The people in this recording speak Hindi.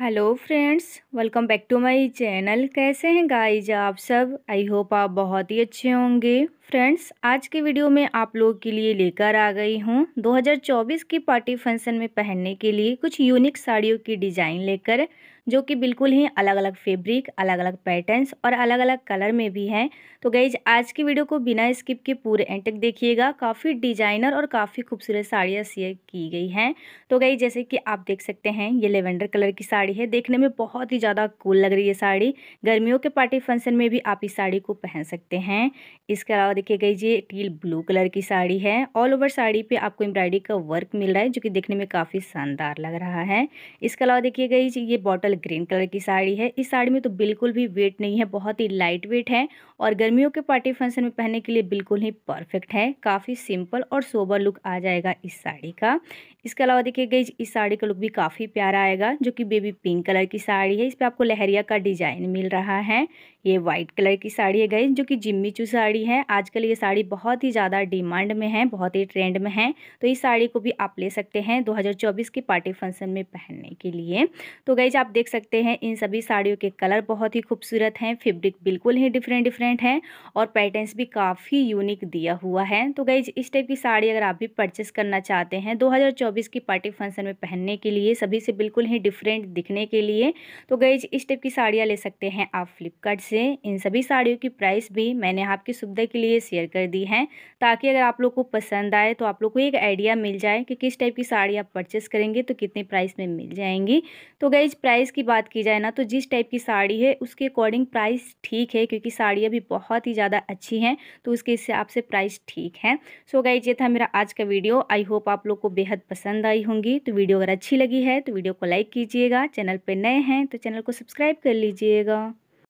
hello friends welcome back to my channel कैसे हैं गाइज आप सब आई होप आप बहुत ही अच्छे होंगे फ्रेंड्स आज के वीडियो में आप लोगों के लिए लेकर आ गई हूँ 2024 की पार्टी फंक्शन में पहनने के लिए कुछ यूनिक साड़ियों की डिज़ाइन लेकर जो कि बिल्कुल ही अलग अलग फैब्रिक अलग अलग पैटर्न्स और अलग अलग कलर में भी हैं तो गईज आज की वीडियो को बिना स्किप के पूरे एंड तक देखिएगा काफ़ी डिजाइनर और काफ़ी खूबसूरत साड़ियाँ शेयर की गई हैं तो गई जैसे कि आप देख सकते हैं ये लेवेंडर कलर की साड़ी है देखने में बहुत ही ज़्यादा कूल लग रही है साड़ी गर्मियों के पार्टी फंक्शन में भी आप इस साड़ी को पहन सकते हैं इसके अलावा और देखिए गई ये टील ब्लू कलर की साड़ी है ऑल ओवर साड़ी पे आपको एम्ब्रॉयडरी का वर्क मिल रहा है जो कि देखने में काफ़ी शानदार लग रहा है इसके अलावा देखिए गई ये बॉटल ग्रीन कलर की साड़ी है इस साड़ी में तो बिल्कुल भी वेट नहीं है बहुत ही लाइट वेट है और गर्मियों के पार्टी फंक्शन में पहनने के लिए बिल्कुल ही परफेक्ट है काफ़ी सिंपल और सोबर लुक आ जाएगा इस साड़ी का इसके अलावा देखिए गई इस साड़ी का लुक भी काफ़ी प्यारा आएगा जो कि बेबी पिंक कलर की साड़ी है इस पर आपको लहरिया का डिज़ाइन मिल रहा है ये वाइट कलर की साड़ी है गई जो कि जिम्मी चू साड़ी है आजकल ये साड़ी बहुत ही ज़्यादा डिमांड में है बहुत ही ट्रेंड में है तो इस साड़ी को भी आप ले सकते हैं दो के पार्टी फंक्शन में पहनने के लिए तो गई आप देख सकते हैं इन सभी साड़ियों के कलर बहुत ही खूबसूरत हैं फेब्रिक बिल्कुल ही डिफरेंट डिफरेंट हैं और पैटर्न्स भी काफ़ी यूनिक दिया हुआ है तो गई इस टाइप की साड़ी अगर आप भी परचेस करना चाहते हैं दो चौबीस की पार्टी फंक्शन में पहनने के लिए सभी से बिल्कुल ही डिफरेंट दिखने के लिए तो गई इस टाइप की साड़ियाँ ले सकते हैं आप फ्लिपकार्ट से इन सभी साड़ियों की प्राइस भी मैंने आपकी सुविधा के लिए शेयर कर दी है ताकि अगर आप लोग को पसंद आए तो आप लोग को एक आइडिया मिल जाए कि किस टाइप की साड़ी आप परचेस करेंगे तो कितने प्राइस में मिल जाएंगी तो गई प्राइस की बात की जाए ना तो जिस टाइप की साड़ी है उसके अकॉर्डिंग प्राइस ठीक है क्योंकि साड़ियाँ भी बहुत ही ज़्यादा अच्छी हैं तो उसके हिसाब से प्राइस ठीक है सो गई ये था मेरा आज का वीडियो आई होप आप लोग को बेहद पसंद पसंद आई होंगी तो वीडियो अगर अच्छी लगी है तो वीडियो को लाइक कीजिएगा चैनल पर नए हैं तो चैनल को सब्सक्राइब कर लीजिएगा